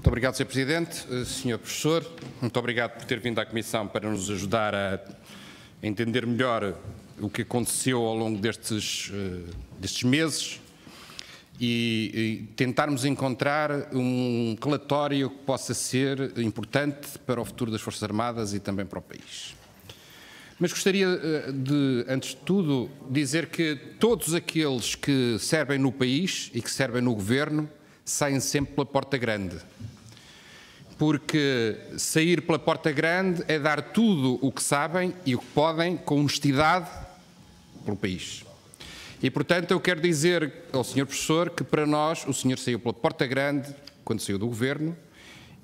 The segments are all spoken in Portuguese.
Muito obrigado, Sr. Presidente. Eh, Sr. Professor, muito obrigado por ter vindo à Comissão para nos ajudar a entender melhor o que aconteceu ao longo destes, eh, destes meses e, e tentarmos encontrar um relatório que possa ser importante para o futuro das Forças Armadas e também para o país. Mas gostaria eh, de, antes de tudo, dizer que todos aqueles que servem no país e que servem no governo saem sempre pela porta grande porque sair pela porta grande é dar tudo o que sabem e o que podem com honestidade pelo país. E, portanto, eu quero dizer ao senhor professor que, para nós, o senhor saiu pela porta grande quando saiu do governo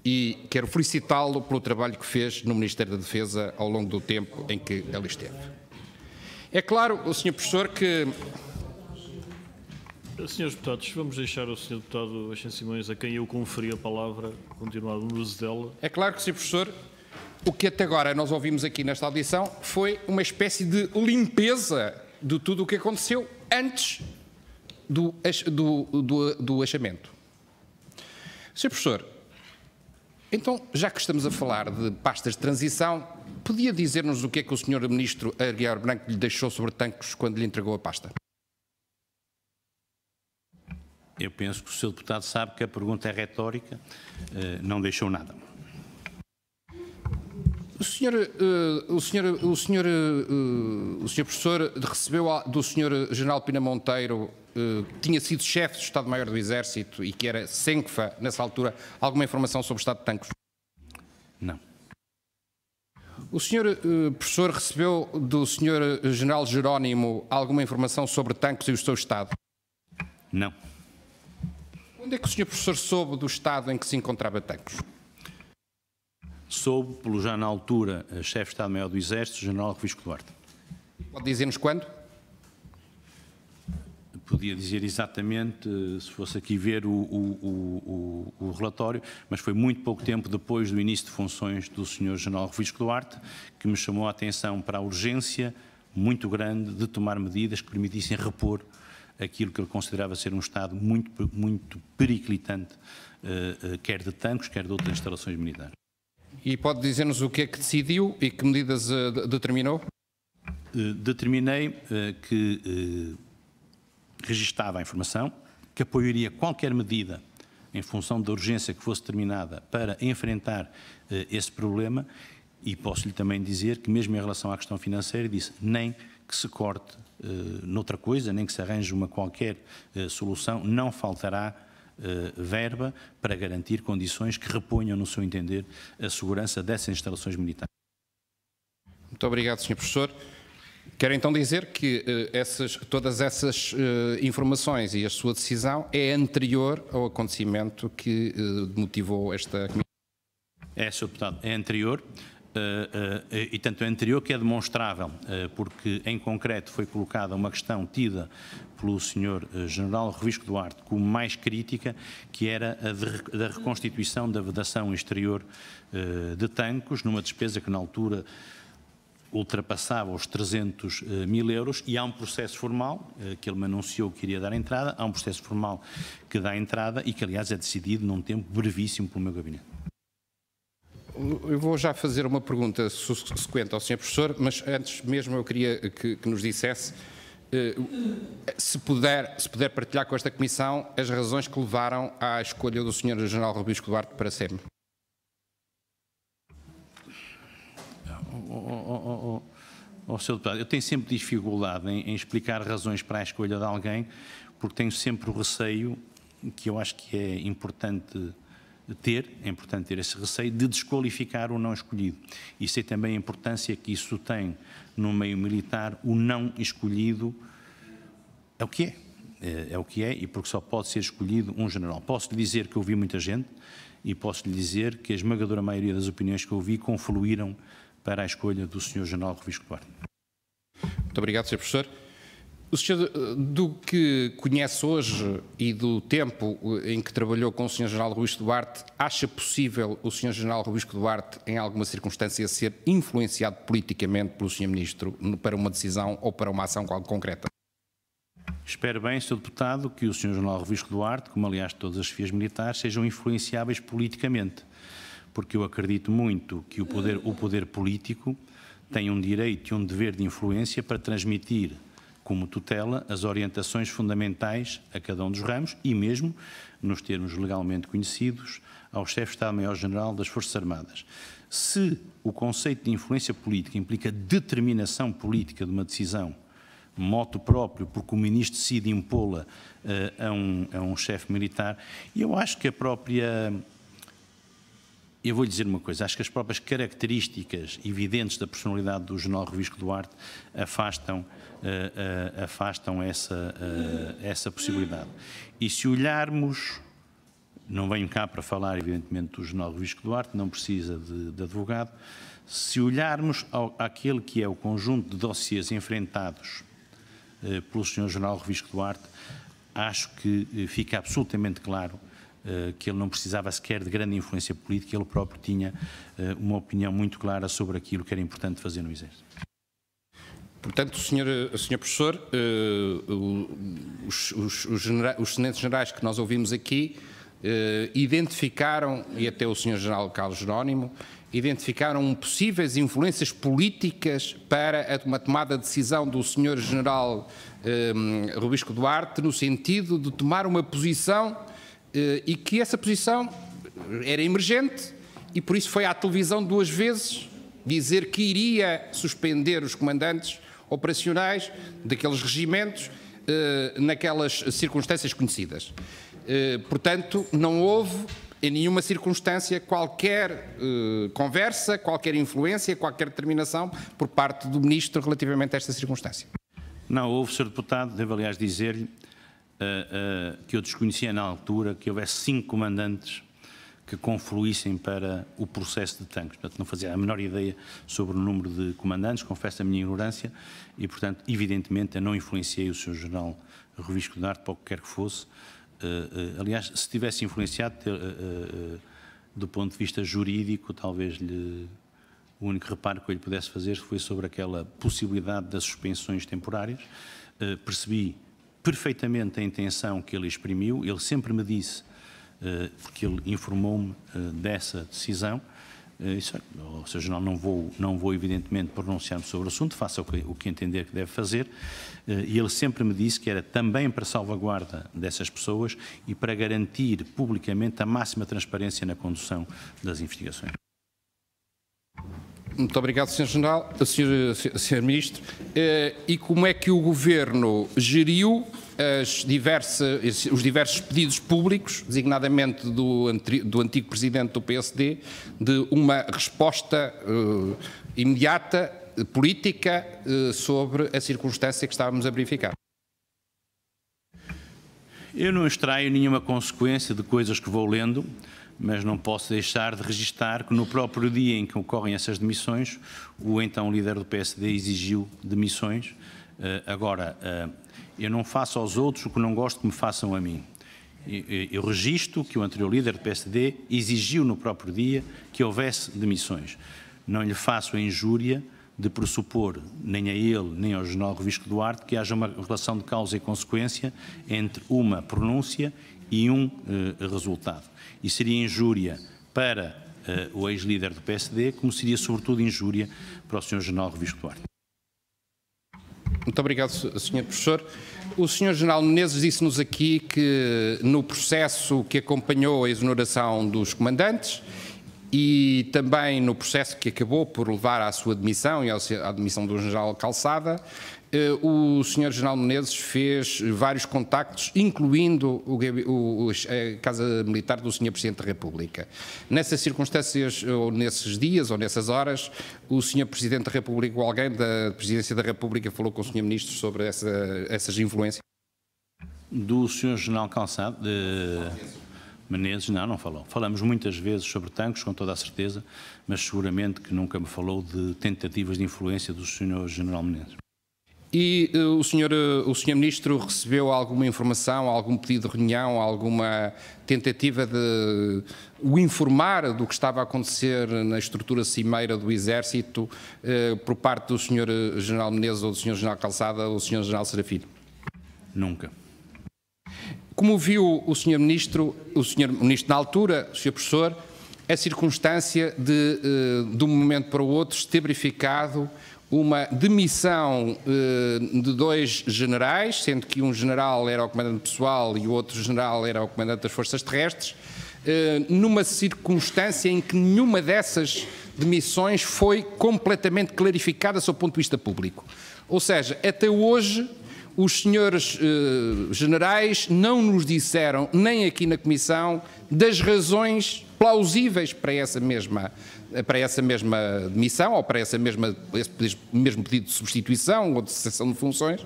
e quero felicitá-lo pelo trabalho que fez no Ministério da Defesa ao longo do tempo em que ele esteve. É claro, o senhor professor, que Senhores deputados, vamos deixar o senhor deputado Axen Simões, a quem eu conferi a palavra, continuar no uso dela. É claro que, Sr. Professor, o que até agora nós ouvimos aqui nesta audição foi uma espécie de limpeza de tudo o que aconteceu antes do, do, do, do achamento. Sr. Professor, então, já que estamos a falar de pastas de transição, podia dizer-nos o que é que o Sr. Ministro Aguiar Branco lhe deixou sobre tanques quando lhe entregou a pasta? Eu penso que o Sr. Deputado sabe que a pergunta é retórica, eh, não deixou nada. O senhor, eh, o senhor, o senhor, eh, o senhor professor recebeu do senhor General Pina Monteiro, que tinha sido chefe do Estado-Maior do Exército e que era SENCFA nessa altura, alguma informação sobre o estado de tanques? Não. O senhor professor recebeu do senhor General Jerónimo alguma informação sobre tanques e o seu estado? Não. Onde é que o senhor professor soube do estado em que se encontrava Tancos? Soube pelo já na altura eh, chefe de Estado-Maior do Exército, General Revisco Duarte. Pode dizer-nos quando? Podia dizer exatamente, eh, se fosse aqui ver o, o, o, o, relatório, mas foi muito pouco tempo depois do início de funções do Sr. General Revisco Duarte que me chamou a atenção para a urgência muito grande de tomar medidas que permitissem repor aquilo que ele considerava ser um Estado muito, muito periclitante, eh, eh, quer de tanques, quer de outras instalações militares. E pode dizer-nos o que é que decidiu e que medidas eh, determinou? Determinei que registava a informação, que apoiaria qualquer medida em função da urgência que fosse determinada para enfrentar esse problema e posso-lhe também dizer que mesmo em relação à questão financeira disse nem que se corte eh, noutra coisa, nem que se arranje uma qualquer eh, solução, não faltará eh, verba para garantir condições que reponham, no seu entender, a segurança dessas instalações militares. Muito obrigado, Sr. Professor. Quero então dizer que essas, todas essas informações e a sua decisão é anterior ao acontecimento que motivou esta comissão. É, Sr. Deputado, é anterior. Eh, eh, e tanto é anterior que é demonstrável, eh, porque em concreto foi colocada uma questão tida pelo senhor general Ruiz Duarte como mais crítica, que era a de, da reconstituição da vedação exterior de Tancos, numa despesa que na altura ultrapassava os 300 mil euros e há um processo formal que ele me anunciou que iria dar entrada, há um processo formal que dá entrada e que aliás é decidido num tempo brevíssimo pelo meu gabinete eu vou já fazer uma pergunta subsequente ao Sr. Professor, mas antes mesmo eu queria que, que nos dissesse, eh, se puder, se puder partilhar com esta Comissão as razões que levaram à escolha do Sr. General Rubisco Duarte para SEM. Oh, oh, oh, oh, Sr. Deputado, eu tenho sempre dificuldade em, em explicar razões para a escolha de alguém, porque tenho sempre o receio, que eu acho que é importante ter, é importante ter esse receio, de desqualificar o não escolhido. E sei também a importância que isso tem no meio militar, o não escolhido é o que é. É, é o que é e porque só pode ser escolhido um general. Posso lhe dizer que ouvi muita gente e posso lhe dizer que a esmagadora maioria das opiniões que ouvi confluíram para a escolha do senhor general Rovisco Duarte. Muito obrigado, Sr. Professor. O senhor, eh, do que conhece hoje e do tempo eh, em que trabalhou com o Sr. General Ruiz Duarte, acha possível o Sr. General Ruiz Duarte, em alguma circunstância, ser influenciado politicamente pelo Sr. Ministro para uma decisão ou para uma ação concreta? Espero bem, Sr. Deputado, que o Sr. General Ruiz Duarte, como aliás todas as fias militares, sejam influenciáveis politicamente, porque eu acredito muito que o poder, o poder político tem um direito e um dever de influência para transmitir como tutela as orientações fundamentais a cada um dos ramos e mesmo, nos termos legalmente conhecidos, ao chefe de Estado-Maior-General das Forças Armadas. Se o conceito de influência política implica determinação política de uma decisão, moto próprio, porque o ministro decide impô-la uh, a um, a um chefe militar, eu acho que a própria eu vou lhe dizer uma coisa, acho que as próprias características evidentes da personalidade do jornal Revisco Duarte afastam, uh, uh, afastam essa, uh, essa possibilidade. E se olharmos, não venho cá para falar, evidentemente, do jornal Revisco Duarte, não precisa de, de advogado, se olharmos ao, àquele que é o conjunto de dossiês enfrentados pelo senhor jornal Revisco Duarte, acho que fica absolutamente claro eh, que ele não precisava sequer de grande influência política, ele próprio tinha eh, uma opinião muito clara sobre aquilo que era importante fazer no Exército. Portanto, Sr. senhor professor, eh, os, os, os, genera, os tenentes generais que nós ouvimos aqui identificaram, e até o senhor general Carlos Jerónimo, identificaram possíveis influências políticas para uma tomada de decisão do senhor general Rubisco Duarte, no sentido de tomar uma posição eh, e que essa posição era emergente e por isso foi à televisão duas vezes dizer que iria suspender os comandantes operacionais daqueles regimentos eh, naquelas circunstâncias conhecidas. Eh, portanto, não houve em nenhuma circunstância qualquer conversa, qualquer influência, qualquer determinação por parte do Ministro relativamente a esta circunstância. Não houve, Sr. Deputado, devo aliás dizer-lhe uh, que eu desconhecia na altura, que houvesse cinco comandantes que confluíssem para o processo de tanques. Portanto, não fazia a menor ideia sobre o número de comandantes, confesso a minha ignorância, e, portanto, evidentemente, eu não influenciei o seu jornal, Revisco de Arte, para o que quer que fosse. Uh, aliás, se tivesse influenciado, do ponto de vista jurídico, talvez lhe o único reparo que eu lhe pudesse fazer foi sobre aquela possibilidade das suspensões temporárias. Uh, percebi perfeitamente a intenção que ele exprimiu, ele sempre me disse, porque eh, ele informou-me eh, dessa decisão, eh, isso, ou seja, não, não, vou, não vou evidentemente pronunciar-me sobre o assunto, faça o que, o que, entender que deve fazer, e ele sempre me disse que era também para salvaguarda dessas pessoas e para garantir publicamente a máxima transparência na condução das investigações. Muito obrigado, Sr. General, Sr. Sr. Ministro. Eh, e como é que o Governo geriu diversas, os diversos pedidos públicos, designadamente do, do, antigo Presidente do PSD, de uma resposta uh, imediata, política, uh, sobre a circunstância que estávamos a verificar? Eu não extraio nenhuma consequência de coisas que vou lendo mas não posso deixar de registar que no próprio dia em que ocorrem essas demissões, o então líder do PSD exigiu demissões. Eh, agora, eh, eu não faço aos outros o que não gosto que me façam a mim. Eu registro que o anterior líder do PSD exigiu no próprio dia que houvesse demissões. Não lhe faço a injúria de pressupor, nem a ele, nem ao General Revisco Duarte, que haja uma relação de causa e consequência entre uma pronúncia e um eh, resultado. E seria injúria para eh, o ex-líder do PSD, como seria, sobretudo, injúria para o Sr. General Revisco Duarte. Muito obrigado, Sr. Professor. O Sr. General Menezes disse-nos aqui que no processo que acompanhou a exoneração dos comandantes, e também no processo que acabou por levar à sua demissão e à demissão do general Calçada, eh, o senhor general Menezes fez vários contactos, incluindo o, o, a Casa Militar do senhor Presidente da República. Nessas circunstâncias, ou nesses dias, ou nessas horas, o senhor Presidente da República ou alguém da Presidência da República falou com o senhor Ministro sobre essa, essas influências? Do senhor general Calçado? De... Menezes, não, não falou. Falamos muitas vezes sobre tanques, com toda a certeza, mas seguramente que nunca me falou de tentativas de influência do senhor General Menezes. E uh, o, senhor, uh, o senhor Ministro recebeu alguma informação, algum pedido de reunião, alguma tentativa de o informar do que estava a acontecer na estrutura cimeira do Exército uh, por parte do senhor General Menezes ou do senhor General Calçada ou do senhor General Serafino? Nunca. Como viu o Sr. Ministro, o Sr. Ministro na altura, o Sr. Professor, a circunstância de, eh, de um momento para o outro, se ter verificado uma demissão eh, de dois generais, sendo que um general era o comandante pessoal e o outro general era o comandante das forças terrestres, eh, numa circunstância em que nenhuma dessas demissões foi completamente clarificada sob o ponto de vista público. Ou seja, até hoje os senhores eh, generais não nos disseram, nem aqui na Comissão, das razões plausíveis para essa mesma, para essa mesma demissão ou para essa mesma, esse mesmo pedido de substituição ou de cessação de funções,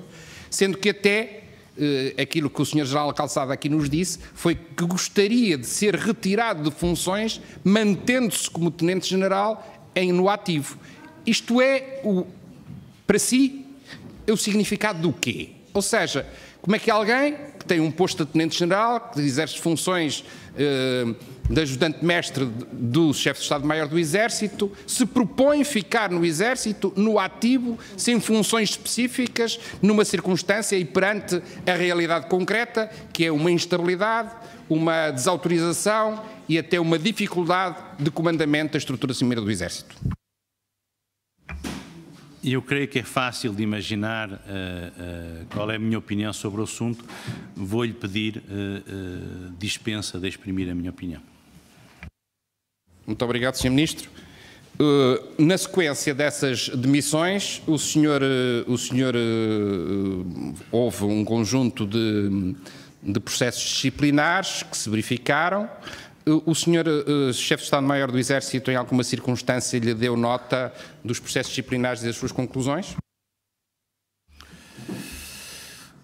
sendo que até eh, aquilo que o senhor General Calçada aqui nos disse foi que gostaria de ser retirado de funções, mantendo-se como Tenente-General em no ativo. Isto é, o, para si, é o significado do quê? Ou seja, como é que alguém que tem um posto de tenente-general, que exerce funções eh, de ajudante-mestre do chefe de Estado-Maior do Exército, se propõe ficar no Exército, no ativo, sem funções específicas, numa circunstância e perante a realidade concreta, que é uma instabilidade, uma desautorização e até uma dificuldade de comandamento da estrutura cimeira do Exército? eu creio que é fácil de imaginar uh, uh, qual é a minha opinião sobre o assunto. Vou-lhe pedir uh, dispensa de exprimir a minha opinião. Muito obrigado, Sr. Ministro. na sequência dessas demissões, o senhor, o senhor houve um conjunto de, de processos disciplinares que se verificaram o senhor uh, chefe de Estado-Maior do Exército, em alguma circunstância, lhe deu nota dos processos disciplinares e das suas conclusões?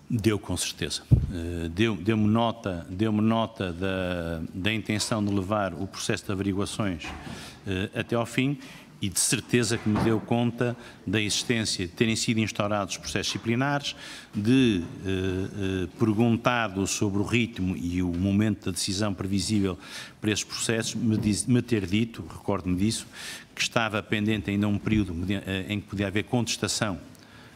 Deu, com certeza. Uh, Deu-me deu nota, deu nota da, da intenção de levar o processo de averiguações uh, até ao fim e de certeza que me deu conta da existência de terem sido instaurados processos disciplinares, de eh, eh, perguntado sobre o ritmo e o momento da decisão previsível para esses processos, me, diz, me ter dito, recordo-me disso, que estava pendente ainda um período eh, em que podia haver contestação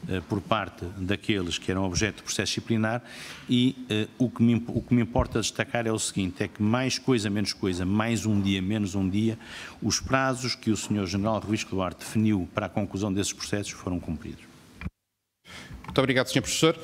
eh, por parte daqueles que eram objeto de processo disciplinar e uh, o, que me, o que me importa destacar é o seguinte, é que mais coisa, menos coisa, mais um dia, menos um dia, os prazos que o Sr. General Ruiz Duarte definiu para a conclusão desses processos foram cumpridos. Muito obrigado, Sr. Professor.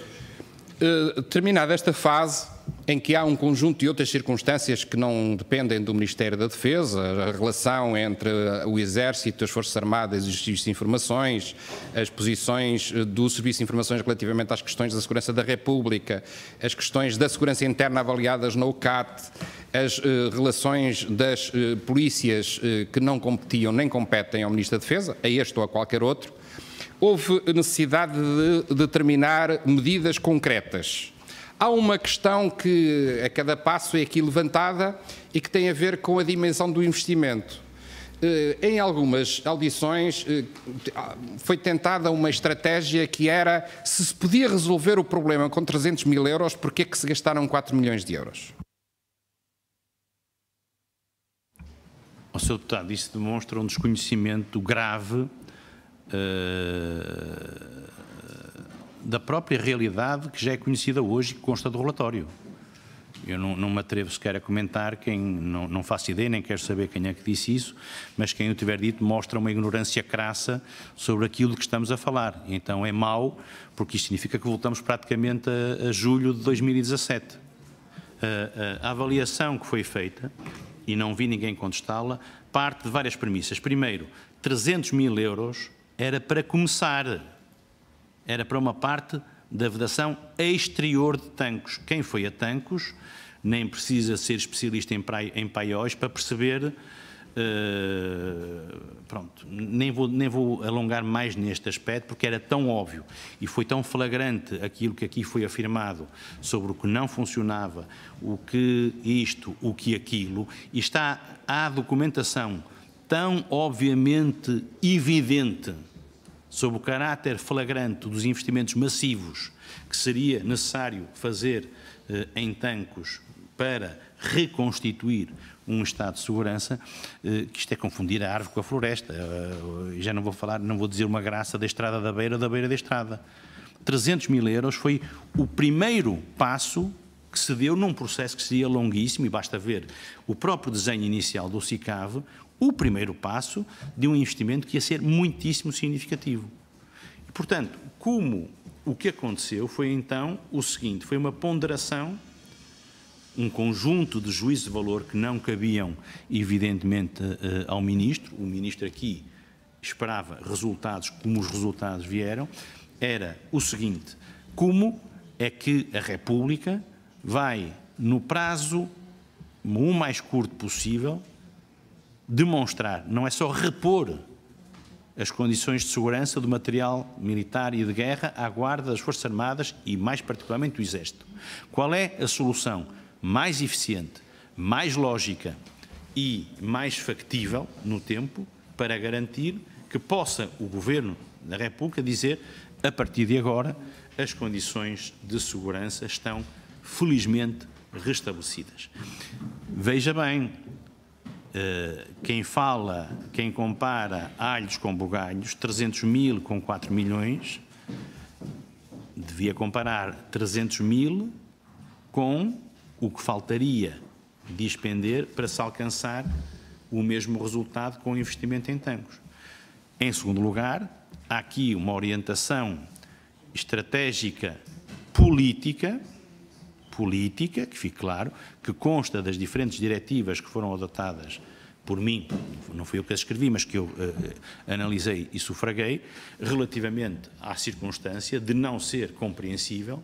Uh, terminada esta fase, em que há um conjunto de outras circunstâncias que não dependem do Ministério da Defesa, a relação entre o Exército, as Forças Armadas e os Serviços de Informações, as posições eh, do Serviço de Informações relativamente às questões da segurança da República, as questões da segurança interna avaliadas no CAT, as eh, relações das eh, polícias eh, que não competiam nem competem ao Ministro da Defesa, a este ou a qualquer outro, houve necessidade de determinar medidas concretas Há uma questão que a cada passo é aqui levantada e que tem a ver com a dimensão do investimento. Eh, em algumas audições eh, ah, foi tentada uma estratégia que era se se podia resolver o problema com 300 mil euros, porquê que se gastaram 4 milhões de euros? O Sr. Deputado, isso demonstra um desconhecimento grave uh da própria realidade que já é conhecida hoje e que consta do relatório. Eu não, não, me atrevo sequer a comentar, quem não, não faço ideia, nem quero saber quem é que disse isso, mas quem o tiver dito mostra uma ignorância crassa sobre aquilo de que estamos a falar. Então é mau, porque isto significa que voltamos praticamente a, a julho de 2017. A, a, a avaliação que foi feita, e não vi ninguém contestá-la, parte de várias premissas. Primeiro, 300 mil euros era para começar era para uma parte da vedação exterior de Tancos. Quem foi a Tancos nem precisa ser especialista em, praia, em paióis para perceber. Uh, pronto, nem vou, nem vou alongar mais neste aspecto porque era tão óbvio e foi tão flagrante aquilo que aqui foi afirmado sobre o que não funcionava, o que isto, o que aquilo, e está a documentação tão obviamente evidente sobre o caráter flagrante dos investimentos massivos que seria necessário fazer eh, em Tancos para reconstituir um estado de segurança, eh, que isto é confundir a árvore com a floresta. Eh, já não vou falar, não vou dizer uma graça da estrada da beira, da beira da estrada. 300 mil euros foi o primeiro passo que se deu num processo que seria longuíssimo, e basta ver o próprio desenho inicial do CICAV, o primeiro passo de um investimento que ia ser muitíssimo significativo. E, portanto, como o que aconteceu foi então o seguinte: foi uma ponderação, um conjunto de juízes de valor que não cabiam, evidentemente, eh, eh, ao ministro. O ministro aqui esperava resultados como os resultados vieram. Era o seguinte: como é que a República vai, no prazo o mais curto possível, demonstrar, não é só repor as condições de segurança do material militar e de guerra à guarda das Forças Armadas e, mais particularmente, do Exército. Qual é a solução mais eficiente, mais lógica e mais factível no tempo para garantir que possa o Governo da República dizer, a partir de agora, as condições de segurança estão felizmente restabelecidas. Veja bem, eh, quem fala, quem compara alhos com bugalhos, 300 mil com 4 milhões, devia comparar 300 mil com o que faltaria despender para se alcançar o mesmo resultado com o investimento em tangos. Em segundo lugar, há aqui uma orientação estratégica política política, que fique claro, que consta das diferentes diretivas que foram adotadas por mim, não fui eu que as escrevi, mas que eu uh, analisei e sufraguei, relativamente à circunstância de não ser compreensível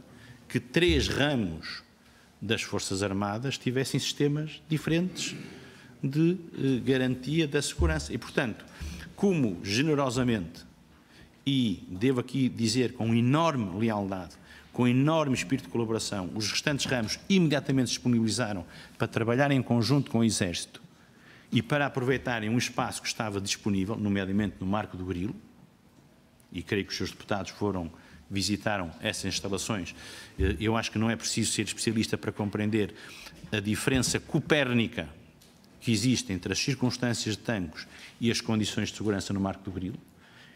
que três ramos das Forças Armadas tivessem sistemas diferentes de uh, garantia da segurança. E, portanto, como generosamente, e devo aqui dizer com enorme lealdade, com enorme espírito de colaboração, os restantes ramos imediatamente disponibilizaram para trabalhar em conjunto com o Exército e para aproveitarem um espaço que estava disponível, nomeadamente no Marco do Grilo, e creio que os seus deputados foram visitaram essas instalações. Eh, eu acho que não é preciso ser especialista para compreender a diferença copérnica que existe entre as circunstâncias de Tancos e as condições de segurança no Marco do Grilo.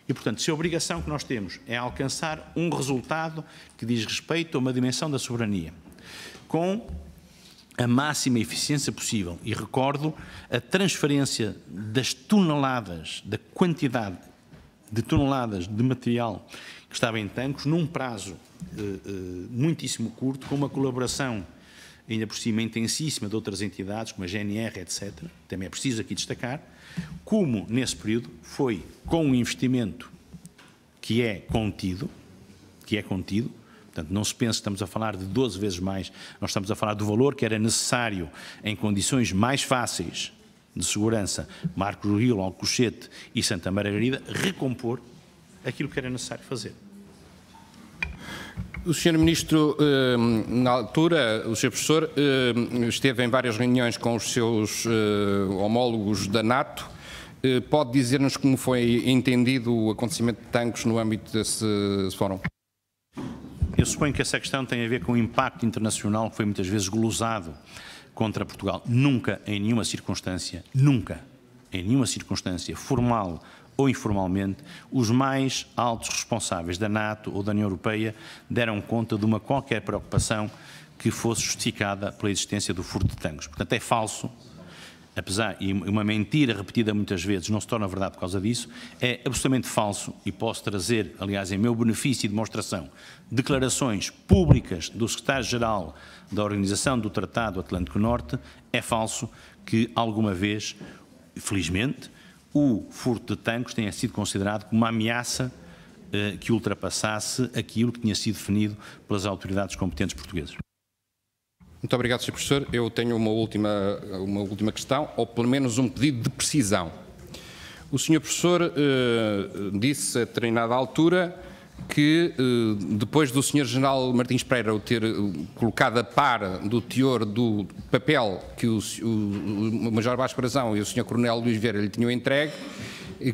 E, portanto, se a obrigação que nós temos é alcançar um resultado que diz respeito a uma dimensão da soberania, com a máxima eficiência possível, e recordo a transferência das toneladas, da quantidade de toneladas de material que estava em tanques, num prazo eh, eh, muitíssimo curto, com uma colaboração ainda por cima intensíssima de outras entidades, como a GNR, etc., também é preciso aqui destacar, como nesse período foi com um investimento que é contido, que é contido, portanto não se pense que estamos a falar de 12 vezes mais, nós estamos a falar do valor que era necessário em condições mais fáceis de segurança, Marcos Rio, Alcochete e Santa Margarida, recompor aquilo que era necessário fazer. O Sr. Ministro, eh, na altura, o Sr. Professor eh, esteve em várias reuniões com os seus eh, homólogos da NATO. Pode dizer-nos como foi entendido o acontecimento de tanques no âmbito desse fórum? Eu suponho que essa questão tem a ver com o impacto internacional que foi muitas vezes glosado contra Portugal. Nunca, em nenhuma circunstância, nunca, em nenhuma circunstância formal ou informalmente, os mais altos responsáveis da NATO ou da União Europeia deram conta de uma qualquer preocupação que fosse justificada pela existência do furto de tangos. Portanto, é falso, apesar, e uma mentira repetida muitas vezes não se torna verdade por causa disso, é absolutamente falso e posso trazer, aliás, em meu benefício e demonstração, declarações públicas do secretário-geral da Organização do Tratado Atlântico Norte, é falso que alguma vez, felizmente, o furto de tanques tenha sido considerado como uma ameaça eh, que ultrapassasse aquilo que tinha sido definido pelas autoridades competentes portuguesas. Muito obrigado, Sr. Professor. Eu tenho uma última, uma última questão, ou pelo menos um pedido de precisão. O Sr. Professor eh, disse, a determinada altura, que eh, depois do Sr. General Martins Pereira o ter eh, colocado a par do teor do papel que o, o Major Vasco Brazão e o Sr. Coronel Luís Vieira lhe tinham entregue,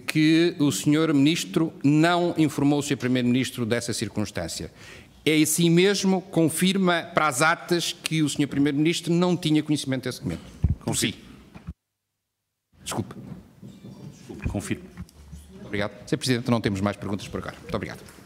que o Sr. Ministro não informou o Sr. Primeiro-Ministro dessa circunstância. É assim mesmo, confirma para as atas que o Sr. Primeiro-Ministro não tinha conhecimento desse documento. Confirmo. Desculpe. Desculpe, confirmo. Obrigado. Sr. Presidente, não temos mais perguntas por agora. Muito obrigado.